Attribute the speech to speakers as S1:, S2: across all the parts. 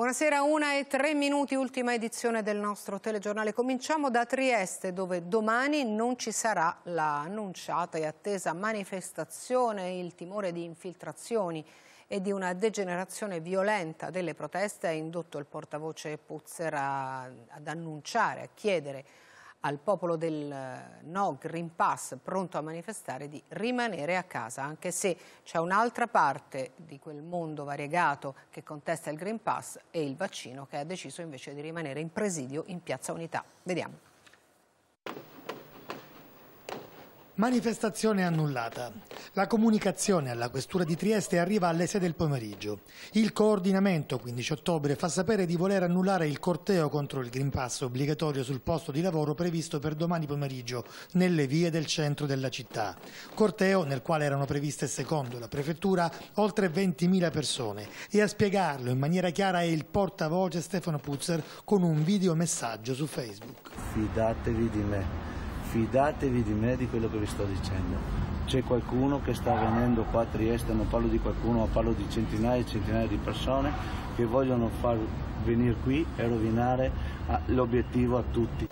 S1: Buonasera, una e tre minuti, ultima edizione del nostro telegiornale. Cominciamo da Trieste, dove domani non ci sarà la annunciata e attesa manifestazione, il timore di infiltrazioni e di una degenerazione violenta delle proteste ha indotto il portavoce Puzzera ad annunciare, a chiedere al popolo del eh, no Green Pass pronto a manifestare di rimanere a casa, anche se c'è un'altra parte di quel mondo variegato che contesta il Green Pass e il vaccino che ha deciso invece di rimanere in presidio in Piazza Unità. Vediamo.
S2: Manifestazione annullata. La comunicazione alla Questura di Trieste arriva alle 6 del pomeriggio. Il coordinamento, 15 ottobre, fa sapere di voler annullare il corteo contro il Green Pass obbligatorio sul posto di lavoro previsto per domani pomeriggio nelle vie del centro della città. Corteo nel quale erano previste, secondo la Prefettura, oltre 20.000 persone e a spiegarlo in maniera chiara è il portavoce Stefano Puzzer con un videomessaggio su Facebook. Fidatevi di me fidatevi di me di quello che vi sto dicendo. C'è qualcuno che sta venendo qua a Trieste, non parlo di qualcuno, ma parlo di centinaia e centinaia di persone che vogliono far venire qui e rovinare ah, l'obiettivo a tutti.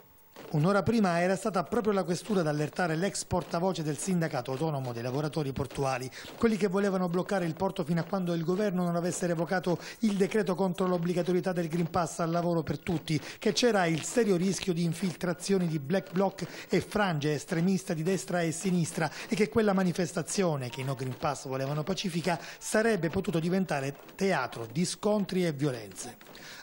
S2: Un'ora prima era stata proprio la questura ad allertare l'ex portavoce del sindacato autonomo dei lavoratori portuali, quelli che volevano bloccare il porto fino a quando il governo non avesse revocato il decreto contro l'obbligatorietà del Green Pass al lavoro per tutti, che c'era il serio rischio di infiltrazioni di black bloc e frange estremista di destra e sinistra e che quella manifestazione che i no Green Pass volevano pacifica sarebbe potuto diventare teatro di scontri e violenze.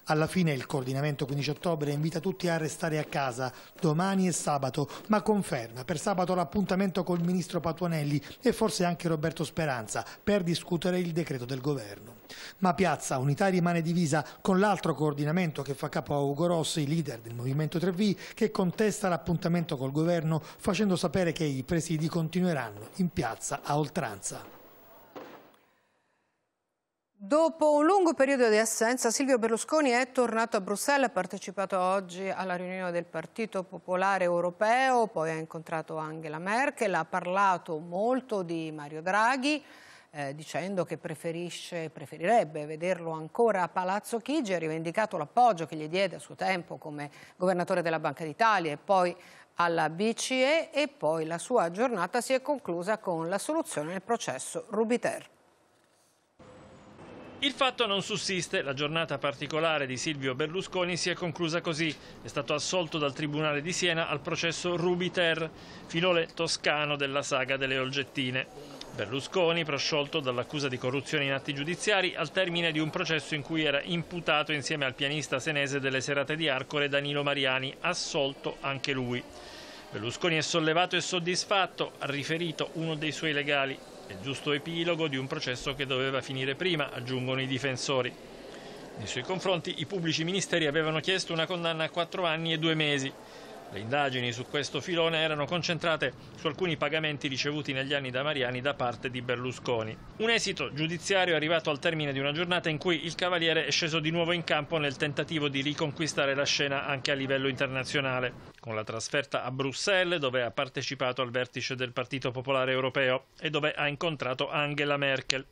S2: Alla fine il coordinamento 15 ottobre invita tutti a restare a casa, domani e sabato, ma conferma per sabato l'appuntamento col ministro Patuanelli e forse anche Roberto Speranza per discutere il decreto del governo. Ma Piazza Unità rimane divisa con l'altro coordinamento che fa capo a Ugo Rossi, leader del Movimento 3V, che contesta l'appuntamento col governo facendo sapere che i presidi continueranno in piazza a oltranza.
S1: Dopo un lungo periodo di assenza, Silvio Berlusconi è tornato a Bruxelles, ha partecipato oggi alla riunione del Partito Popolare Europeo, poi ha incontrato Angela Merkel, ha parlato molto di Mario Draghi, eh, dicendo che preferirebbe vederlo ancora a Palazzo Chigi, ha rivendicato l'appoggio che gli diede a suo tempo come governatore della Banca d'Italia e poi alla BCE e poi la sua giornata si è conclusa con la soluzione nel processo Rubiter.
S3: Il fatto non sussiste, la giornata particolare di Silvio Berlusconi si è conclusa così. È stato assolto dal Tribunale di Siena al processo Rubiter, filone toscano della saga delle olgettine. Berlusconi, prosciolto dall'accusa di corruzione in atti giudiziari al termine di un processo in cui era imputato insieme al pianista senese delle serate di Arcore Danilo Mariani, assolto anche lui. Berlusconi è sollevato e soddisfatto, ha riferito uno dei suoi legali il giusto epilogo di un processo che doveva finire prima, aggiungono i difensori. Nei suoi confronti i pubblici ministeri avevano chiesto una condanna a quattro anni e due mesi. Le indagini su questo filone erano concentrate su alcuni pagamenti ricevuti negli anni da Mariani da parte di Berlusconi. Un esito giudiziario è arrivato al termine di una giornata in cui il Cavaliere è sceso di nuovo in campo nel tentativo di riconquistare la scena anche a livello internazionale, con la trasferta a Bruxelles dove ha partecipato al vertice del Partito Popolare Europeo e dove ha incontrato Angela Merkel.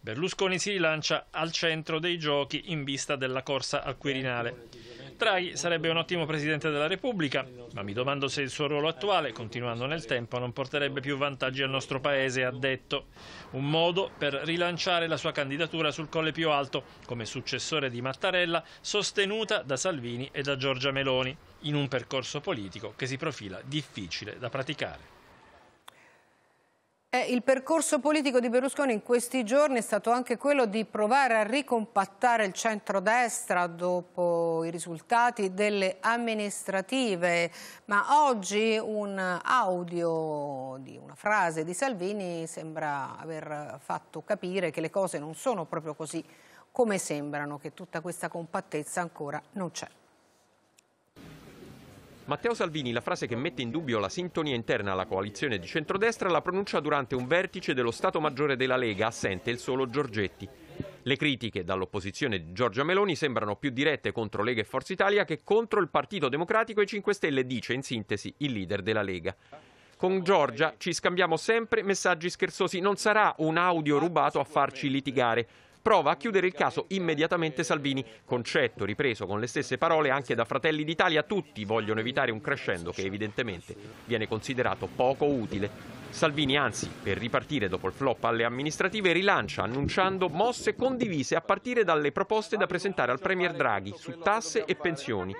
S3: Berlusconi si rilancia al centro dei giochi in vista della corsa al Quirinale. Draghi sarebbe un ottimo Presidente della Repubblica, ma mi domando se il suo ruolo attuale, continuando nel tempo, non porterebbe più vantaggi al nostro Paese, ha detto. Un modo per rilanciare la sua candidatura sul colle più alto, come successore di Mattarella, sostenuta da Salvini e da Giorgia Meloni, in un percorso politico che si profila difficile da praticare.
S1: Eh, il percorso politico di Berlusconi in questi giorni è stato anche quello di provare a ricompattare il centrodestra dopo i risultati delle amministrative, ma oggi un audio di una frase di Salvini sembra aver fatto capire che le cose non sono proprio così come sembrano, che tutta questa compattezza ancora non c'è.
S4: Matteo Salvini la frase che mette in dubbio la sintonia interna alla coalizione di centrodestra la pronuncia durante un vertice dello Stato Maggiore della Lega, assente il solo Giorgetti. Le critiche dall'opposizione di Giorgia Meloni sembrano più dirette contro Lega e Forza Italia che contro il Partito Democratico e 5 Stelle, dice in sintesi il leader della Lega. Con Giorgia ci scambiamo sempre messaggi scherzosi, non sarà un audio rubato a farci litigare prova a chiudere il caso immediatamente Salvini, concetto ripreso con le stesse parole anche da Fratelli d'Italia, tutti vogliono evitare un crescendo che evidentemente viene considerato poco utile. Salvini anzi, per ripartire dopo il flop alle amministrative, rilancia annunciando mosse condivise a partire dalle proposte da presentare al Premier Draghi su tasse e pensioni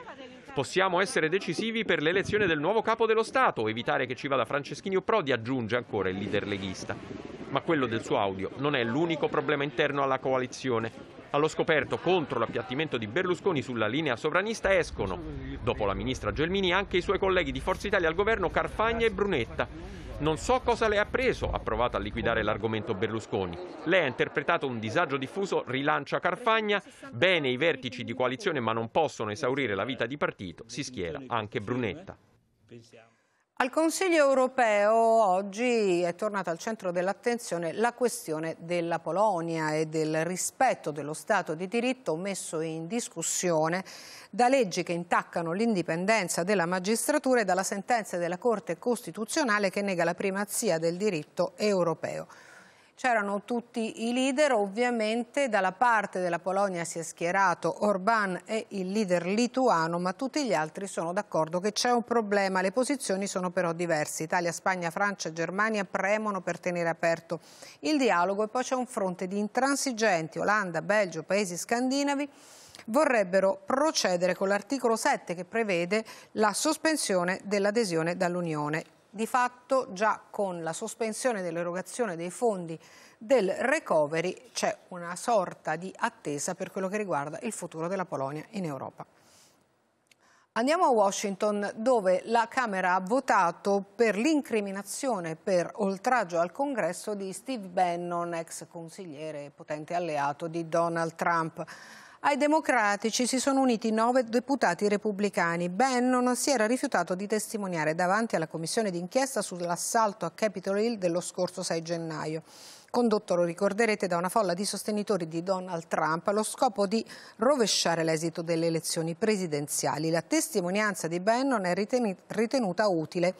S4: possiamo essere decisivi per l'elezione del nuovo capo dello Stato, evitare che ci vada Franceschini o Prodi, aggiunge ancora il leader leghista. Ma quello del suo audio non è l'unico problema interno alla coalizione. Allo scoperto contro l'appiattimento di Berlusconi sulla linea sovranista escono, dopo la ministra Gelmini, anche i suoi colleghi di Forza Italia al governo Carfagna e Brunetta. Non so cosa le ha preso, ha provato a liquidare l'argomento Berlusconi. Lei ha interpretato un disagio diffuso, rilancia Carfagna, bene i vertici di coalizione ma non possono esaurire la vita di partito, si schiera anche Brunetta.
S1: Al Consiglio europeo oggi è tornata al centro dell'attenzione la questione della Polonia e del rispetto dello Stato di diritto messo in discussione da leggi che intaccano l'indipendenza della magistratura e dalla sentenza della Corte Costituzionale che nega la primazia del diritto europeo c'erano tutti i leader, ovviamente dalla parte della Polonia si è schierato Orban e il leader lituano, ma tutti gli altri sono d'accordo che c'è un problema, le posizioni sono però diverse, Italia, Spagna, Francia, Germania premono per tenere aperto il dialogo e poi c'è un fronte di intransigenti, Olanda, Belgio, paesi scandinavi, vorrebbero procedere con l'articolo 7 che prevede la sospensione dell'adesione dall'Unione. Di fatto già con la sospensione dell'erogazione dei fondi del recovery c'è una sorta di attesa per quello che riguarda il futuro della Polonia in Europa. Andiamo a Washington dove la Camera ha votato per l'incriminazione per oltraggio al congresso di Steve Bannon, ex consigliere e potente alleato di Donald Trump. Ai democratici si sono uniti nove deputati repubblicani. Bannon si era rifiutato di testimoniare davanti alla commissione d'inchiesta sull'assalto a Capitol Hill dello scorso 6 gennaio condotto, lo ricorderete, da una folla di sostenitori di Donald Trump allo scopo di rovesciare l'esito delle elezioni presidenziali. La testimonianza di Bannon è ritenuta utile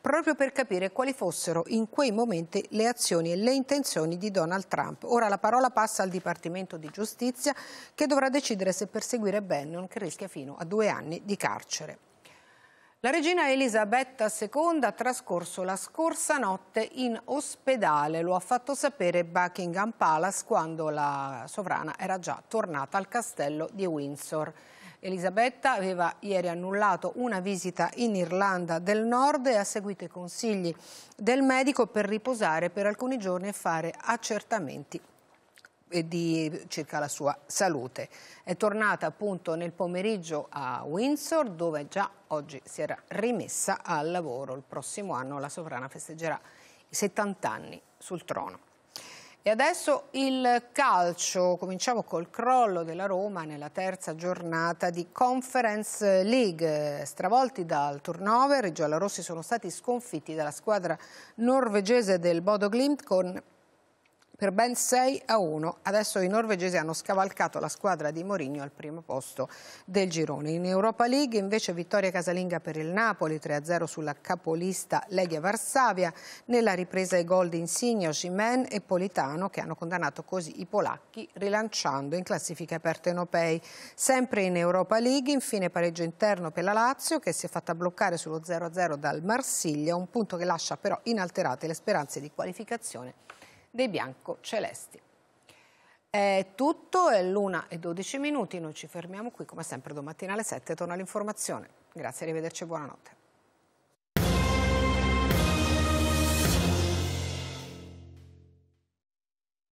S1: proprio per capire quali fossero in quei momenti le azioni e le intenzioni di Donald Trump. Ora la parola passa al Dipartimento di Giustizia che dovrà decidere se perseguire Bannon che rischia fino a due anni di carcere. La regina Elisabetta II ha trascorso la scorsa notte in ospedale, lo ha fatto sapere Buckingham Palace quando la sovrana era già tornata al castello di Windsor. Elisabetta aveva ieri annullato una visita in Irlanda del Nord e ha seguito i consigli del medico per riposare per alcuni giorni e fare accertamenti di, circa la sua salute. È tornata appunto nel pomeriggio a Windsor dove già oggi si era rimessa al lavoro. Il prossimo anno la sovrana festeggerà i 70 anni sul trono. E adesso il calcio, cominciamo col crollo della Roma nella terza giornata di Conference League. Stravolti dal turnover, i giallorossi sono stati sconfitti dalla squadra norvegese del Bodo Glimt con per ben 6 a 1. Adesso i norvegesi hanno scavalcato la squadra di Mourinho al primo posto del girone. In Europa League invece vittoria casalinga per il Napoli, 3-0 a sulla capolista Legia Varsavia. Nella ripresa i gol di Insigne, Osimen e Politano che hanno condannato così i polacchi rilanciando in classifica aperte europei. Sempre in Europa League infine pareggio interno per la Lazio che si è fatta bloccare sullo 0-0 a dal Marsiglia, un punto che lascia però inalterate le speranze di qualificazione dei biancocelesti. È tutto, è l'una e 12 minuti, noi ci fermiamo qui come sempre domattina alle 7 torna l'informazione. Grazie, arrivederci e buonanotte.